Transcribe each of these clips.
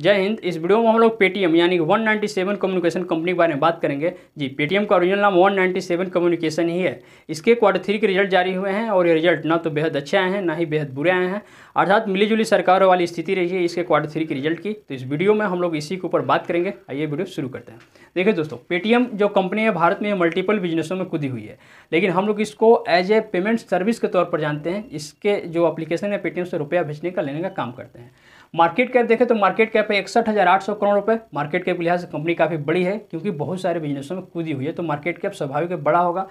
जय हिंद इस वीडियो में हम लोग पेटीएम यानी कि 197 कम्युनिकेशन कंपनी के बारे में बात करेंगे जी पेटीएम का ओरिजिनल नाम 197 कम्युनिकेशन ही है इसके क्वार्टर थ्री के रिजल्ट जारी हुए हैं और ये रिजल्ट ना तो बेहद अच्छे आए हैं ना ही बेहद बुरे आए हैं अर्थात मिलीजुली सरकारों वाली स्थिति रही है इसके क्वार्टर थ्री के रिजल्ट की तो इस वीडियो में हम लोग इसी के ऊपर बात करेंगे आइए वीडियो शुरू करते हैं देखिए दोस्तों पेटीएम जो कंपनी है भारत में मल्टीपल बिजनेसों में खुदी हुई है लेकिन हम लोग इसको एज ए पेमेंट सर्विस के तौर पर जानते हैं इसके जो अप्लीकेशन है पेटीएम से रुपया भेजने का लेने का काम करते हैं मार्केट कैप देखें तो मार्केट कैप है इकसठ हज़ार आठ सौ करोड़ रुपए मार्केट कैप के लिहाज से कंपनी काफ़ी बड़ी है क्योंकि बहुत सारे बिजनेसों में कूदी हुई है तो मार्केट कैप स्वाभाविक बड़ा होगा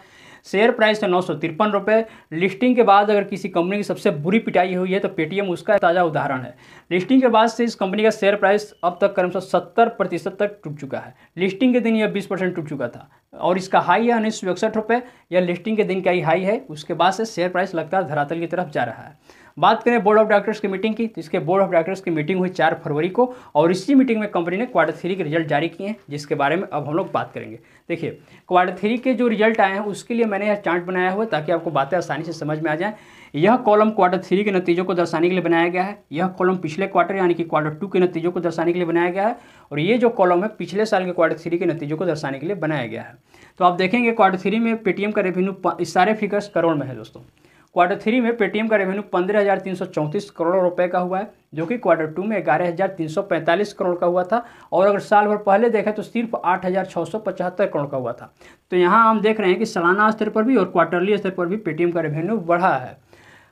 शेयर प्राइस है नौ सौ तिरपन रुपये लिस्टिंग के बाद अगर किसी कंपनी की सबसे बुरी पिटाई हुई है तो पेटीएम उसका ताज़ा उदाहरण है लिस्टिंग के बाद से इस कंपनी का शेयर प्राइस अब तक करम सौ सत्तर प्रतिशत तक टूट चुका है लिस्टिंग के दिन यह बीस परसेंट टूट चुका था और इसका हाई है उन्नीस सौ इकसठ रुपये या लिस्टिंग के दिन का ही हाई है उसके बाद से शेयर प्राइस लगातार धरातल की तरफ जा रहा है बात करें बोर्ड ऑफ डायरेक्टर्स की मीटिंग की तो इसके बोर्ड ऑफ डायरेक्टर्स की मीटिंग हुई चार फरवरी को और इसी मीटिंग में कंपनी ने क्वार्टर थ्री के रिजल्ट जारी किए हैं जिसके बारे में अब हम लोग बात करेंगे देखिए क्वार्टर थ्री के जो रिजल्ट आए हैं उसके लिए मैंने यह चार्ट बनाया हुआ ताकि आपको बातें आसानी से समझ में आ जाए यह कॉलम क्वार्टर थ्री के नतीजों को दर्शाने के लिए बनाया गया है यह कॉलम पिछले क्वार्टर यानी कि क्वार्टर टू के नतीजों को दर्शाने के लिए बनाया गया है और ये जो कॉलम है पिछले साल के क्वार्टर थ्री के नतीजों को दर्शाने के लिए बनाया गया है तो आप देखेंगे क्वार्टर थ्री में पेटीएम का रेवेन्यू सारे फिगर्स करोड़ में है दोस्तों क्वार्टर थ्री में पेटीएम का रेवेन्यू पंद्रह हज़ार तीन सौ चौंतीस करोड़ रुपए का हुआ है जो कि क्वार्टर टू में ग्यारह हज़ार तीन सौ पैंतालीस करोड़ का हुआ था और अगर साल भर पहले देखें तो सिर्फ आठ हज़ार छः सौ पचहत्तर करोड़ का हुआ था तो यहाँ हम देख रहे हैं कि सालाना स्तर पर भी और क्वार्टरली स्तर पर भी पेटीएम का रेवेन्यू बढ़ा है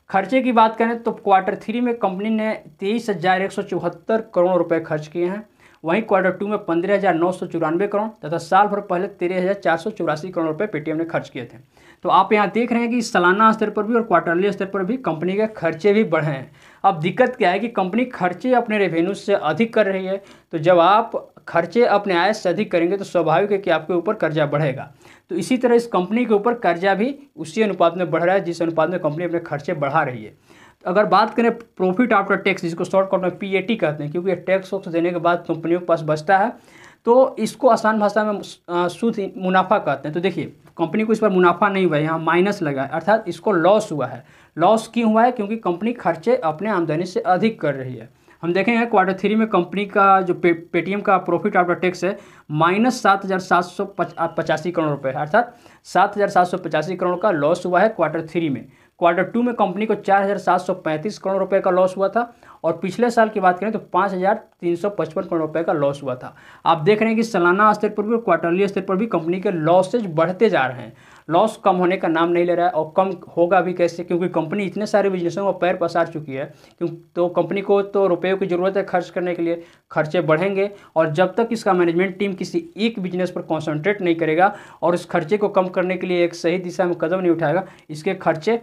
खर्चे की बात करें तो क्वार्टर थ्री में कंपनी ने तेईस हज़ार एक सौ चौहत्तर करोड़ रुपये खर्च किए हैं वहीं क्वार्टर टू में पंद्रह हज़ार नौ सौ चौरानवे करोड़ तथा साल भर पहले तेरह हज़ार चार सौ चौरासी करोड़ रुपये पेटीएम ने खर्च किए थे तो आप यहाँ देख रहे हैं कि सालाना स्तर पर भी और क्वार्टरली स्तर पर भी कंपनी के खर्चे भी बढ़े हैं अब दिक्कत क्या है कि कंपनी खर्चे अपने रेवेन्यू से अधिक कर रही है तो जब आप खर्चे अपने आय से अधिक करेंगे तो स्वाभाविक है कि आपके ऊपर कर्जा बढ़ेगा तो इसी तरह इस कंपनी के ऊपर कर्जा भी उसी अनुपात में बढ़ रहा है जिस अनुपात में कंपनी अपने खर्चे बढ़ा रही है तो अगर बात करें प्रॉफिट आफ्टर टैक्स जिसको शॉर्टकट में पीएटी कहते हैं क्योंकि टैक्स वक्स देने के बाद कंपनियों के पास बचता है तो इसको आसान भाषा में शुद्ध मुनाफा कहते हैं तो देखिए कंपनी को इस पर मुनाफा नहीं हुआ है यहाँ माइनस लगा है अर्थात इसको लॉस हुआ है लॉस क्यों हुआ है क्योंकि कंपनी खर्चे अपने आमदनी से अधिक कर रही है हम देखेंगे क्वार्टर थ्री में कंपनी का जो पे पेटीएम का प्रॉफिट आफ्टर टैक्स है माइनस सात हज़ार सात सौ पचासी करोड़ रुपए अर्थात सात हज़ार सात सौ पचासी करोड़ का लॉस हुआ है क्वार्टर थ्री में क्वार्टर टू में कंपनी को चार हज़ार सात सौ पैंतीस करोड़ रुपए का लॉस हुआ था और पिछले साल की बात करें तो पाँच हज़ार तीन सौ पचपन करोड़ रुपए का लॉस हुआ था आप देख रहे हैं कि सालाना स्तर पर भी और क्वार्टरली स्तर पर भी कंपनी के लॉसेज बढ़ते जा रहे हैं लॉस कम होने का नाम नहीं ले रहा है और कम होगा भी कैसे क्योंकि कंपनी इतने सारे बिजनेसों में पैर पसार चुकी है क्यों तो कंपनी को तो रुपयों की ज़रूरत है खर्च करने के लिए खर्चे बढ़ेंगे और जब तक इसका मैनेजमेंट टीम किसी एक बिजनेस पर कॉन्सेंट्रेट नहीं करेगा और उस खर्चे को कम करने के लिए एक सही दिशा में कदम नहीं उठाएगा इसके खर्चे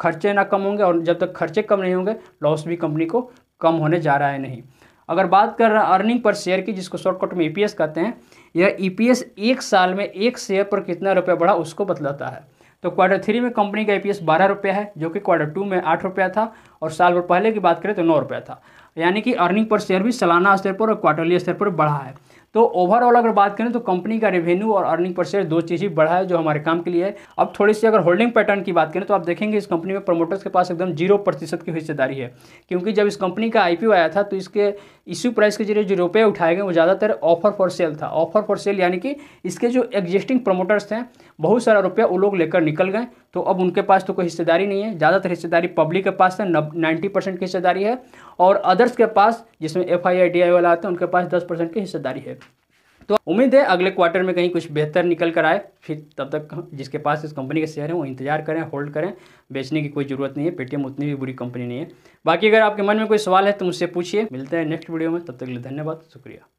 खर्चे ना कम होंगे और जब तक खर्चे कम नहीं होंगे लॉस भी कंपनी को कम होने जा रहा है नहीं अगर बात कर रहे हैं अर्निंग पर शेयर की जिसको शॉर्टकट में ईपीएस e कहते हैं यह ईपीएस e एक साल में एक शेयर पर कितना रुपया बढ़ा उसको बतलाता है तो क्वार्टर थ्री में कंपनी का ई e बारह रुपया है जो कि क्वार्टर टू में आठ रुपया था और साल भर पहले की बात करें तो नौ रुपया था यानी कि अर्निंग पर शेयर भी सालाना स्तर पर और क्वार्टरली स्तर पर बढ़ा है तो ओवरऑल अगर बात करें तो कंपनी का रेवेन्यू और अर्निंग पर शेयर दो चीज़ ही बढ़ा है जो हमारे काम के लिए है अब थोड़ी सी अगर होल्डिंग पैटर्न की बात करें तो आप देखेंगे इस कंपनी में प्रमोटर्स के पास एकदम जीरो प्रतिशत की हिस्सेदारी है क्योंकि जब इस कंपनी का आई आया था तो इसके इश्यू प्राइस के जरिए जो रुपये उठाए गए वो ज़्यादातर ऑफर फॉर सेल था ऑफर फॉर सेल यानी कि इसके जो एग्जिस्टिंग प्रमोटर्स थे बहुत सारा रुपया वो लोग लेकर निकल गए तो अब उनके पास तो कोई हिस्सेदारी नहीं है ज़्यादातर हिस्सेदारी पब्लिक के पास है नाइन्टी परसेंट की हिस्सेदारी है और अदर्स के पास जिसमें F I I D I वाला आते हैं उनके पास दस परसेंट की हिस्सेदारी है तो उम्मीद है अगले क्वार्टर में कहीं कुछ बेहतर निकल कर आए फिर तब तक जिसके पास इस कंपनी के शेयर हैं वो इंतजार करें होल्ड करें बेचने की कोई ज़रूरत नहीं है पेटीएम उतनी भी बुरी कंपनी नहीं है बाकी अगर आपके मन में कोई सवाल है तो मुझसे पूछिए मिलते हैं नेक्स्ट वीडियो में तब तक के लिए धन्यवाद शुक्रिया